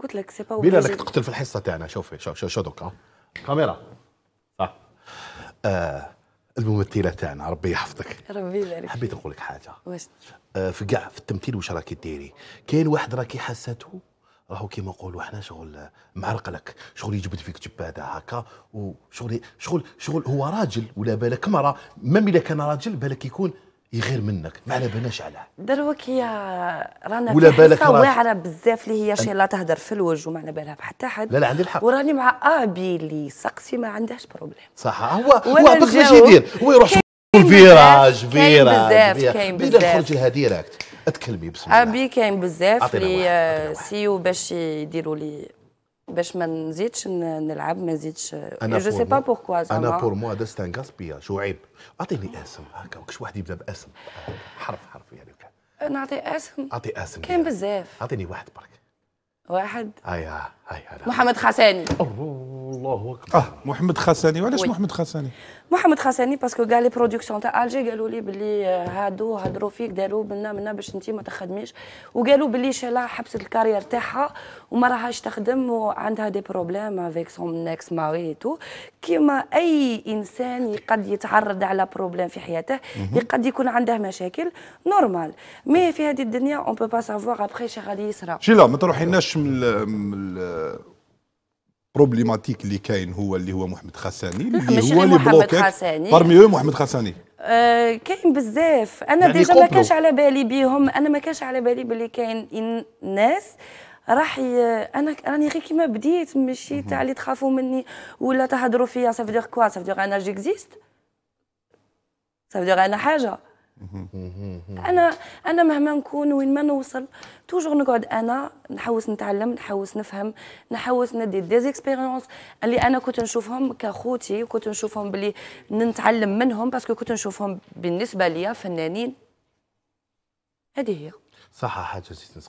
قلت لك سي با بلا لك تقتل في الحصه تاعنا شوفي شوف شوف شو دوكا كاميرا صح آه الممثله تاعنا ربي يحفظك ربي يبارك حبيت نقول لك حاجه واش آه في كاع في التمثيل واش راكي ديري كاين واحد راكي حاساته راهو كيما نقولوا حنا شغل معرقلك شغل يجبد فيك جباده هكا وشغل شغل شغل هو راجل ولا بالك مرة ميم الا كان راجل بالك يكون يغير منك ما على بالناش علاه دروك هي رانا ولا بالك واعره بزاف اللي هي شي لا تهدر في الوجه وما على بالها بحتى حد لا لا عندي الحق وراني مع ابي اللي سقسي ما عندهاش بروبليم صح هو هو عباك باش يدير هو يروح فيراج فيراج بزاف كاين بزاف بدا خرج لها ديريكت اتكلمي بسم الله ابي كاين بزاف اللي سيو باش يديروا لي باش ما نزيدش نلعب ما نزيدش انا جو سي با بوركوا انا بور موا هذا سيت ان غاسبياج وعيب اعطيني اسم هكا كش واحد يبدا باسم حرف حرف يعني نعطي اسم اعطي اسم كاين بزاف اعطيني واحد برك واحد ايا ايا محمد خساني أوه. الله اكبر اه محمد خساني وعلاش محمد خساني محمد خساني باسكو كاع لي برودكسيون تاع الجي قالوا لي بلي هادو هضروا فيك داروا منا منا باش انت ما تخدميش وقالوا بلي شلا حبست الكارير تاعها وما راهاش تخدم وعندها دي بروبليم افيك سون نيكس ماري تو كيما اي انسان قد يتعرض على بروبليم في حياته قد يكون عنده مشاكل نورمال مي في هذه الدنيا اون بو با سافوار ابخي شي غادي يصرى شلا ما تروحيناش من بروبليماتيك اللي كاين هو اللي هو محمد خساني اللي هو اللي بلوكات بارمي محمد خساني آه كاين بزاف انا يعني ديجا ما كانش على بالي بيهم انا ما كانش على بالي بلي كاين ناس راح انا راني غير كيما بديت ماشي تاع اللي تخافوا مني ولا تهضروا فيا سافدير كوا سافدير انا جيكزيست سافدير انا حاجه انا انا مهما نكون وين ما نوصل توجور نقعد انا نحوس نتعلم نحوس نفهم نحوس دي ديزيكسبيريونس اللي انا كنت نشوفهم كاخوتي وكنت نشوفهم بلي نتعلم منهم باسكو كنت نشوفهم بالنسبه ليا فنانين هذه هي صح حاجه